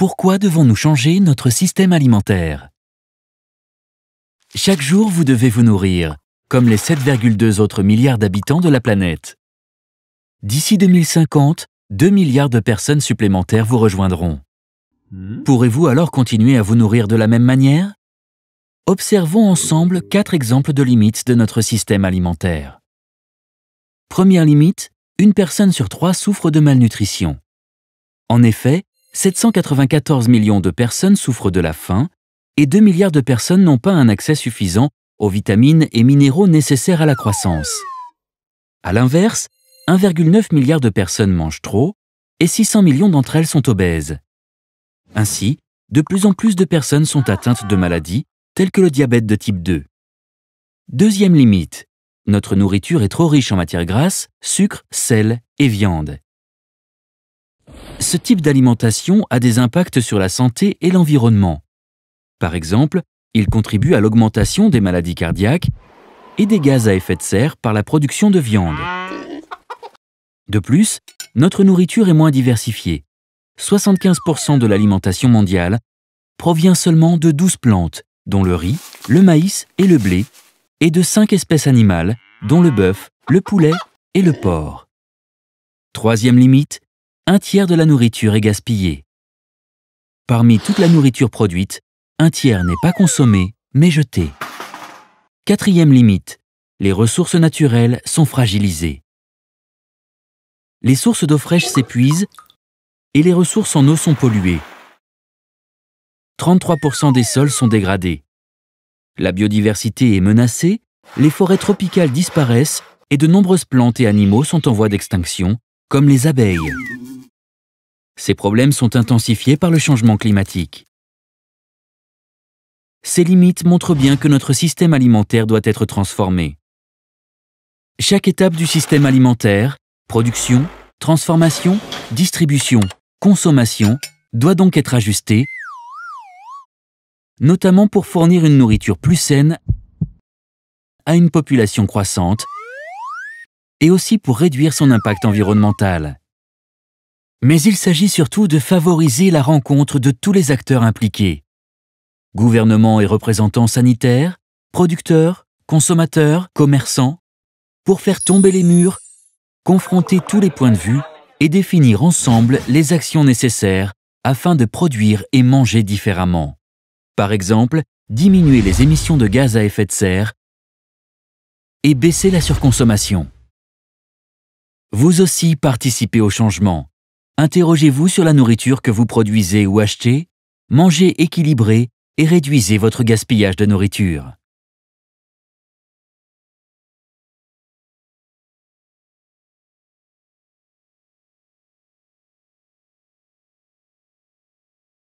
Pourquoi devons-nous changer notre système alimentaire Chaque jour, vous devez vous nourrir, comme les 7,2 autres milliards d'habitants de la planète. D'ici 2050, 2 milliards de personnes supplémentaires vous rejoindront. Hmm Pourrez-vous alors continuer à vous nourrir de la même manière Observons ensemble quatre exemples de limites de notre système alimentaire. Première limite, une personne sur trois souffre de malnutrition. En effet, 794 millions de personnes souffrent de la faim et 2 milliards de personnes n'ont pas un accès suffisant aux vitamines et minéraux nécessaires à la croissance. À l'inverse, 1,9 milliard de personnes mangent trop et 600 millions d'entre elles sont obèses. Ainsi, de plus en plus de personnes sont atteintes de maladies telles que le diabète de type 2. Deuxième limite, notre nourriture est trop riche en matières grasses, sucre, sel et viande ce type d'alimentation a des impacts sur la santé et l'environnement. Par exemple, il contribue à l'augmentation des maladies cardiaques et des gaz à effet de serre par la production de viande. De plus, notre nourriture est moins diversifiée. 75% de l'alimentation mondiale provient seulement de 12 plantes, dont le riz, le maïs et le blé, et de 5 espèces animales, dont le bœuf, le poulet et le porc. Troisième limite, un tiers de la nourriture est gaspillée. Parmi toute la nourriture produite, un tiers n'est pas consommé, mais jeté. Quatrième limite, les ressources naturelles sont fragilisées. Les sources d'eau fraîche s'épuisent et les ressources en eau sont polluées. 33% des sols sont dégradés. La biodiversité est menacée, les forêts tropicales disparaissent et de nombreuses plantes et animaux sont en voie d'extinction, comme les abeilles. Ces problèmes sont intensifiés par le changement climatique. Ces limites montrent bien que notre système alimentaire doit être transformé. Chaque étape du système alimentaire, production, transformation, distribution, consommation, doit donc être ajustée, notamment pour fournir une nourriture plus saine à une population croissante et aussi pour réduire son impact environnemental mais il s'agit surtout de favoriser la rencontre de tous les acteurs impliqués. Gouvernements et représentants sanitaires, producteurs, consommateurs, commerçants, pour faire tomber les murs, confronter tous les points de vue et définir ensemble les actions nécessaires afin de produire et manger différemment. Par exemple, diminuer les émissions de gaz à effet de serre et baisser la surconsommation. Vous aussi participez au changement. Interrogez-vous sur la nourriture que vous produisez ou achetez, mangez équilibré et réduisez votre gaspillage de nourriture.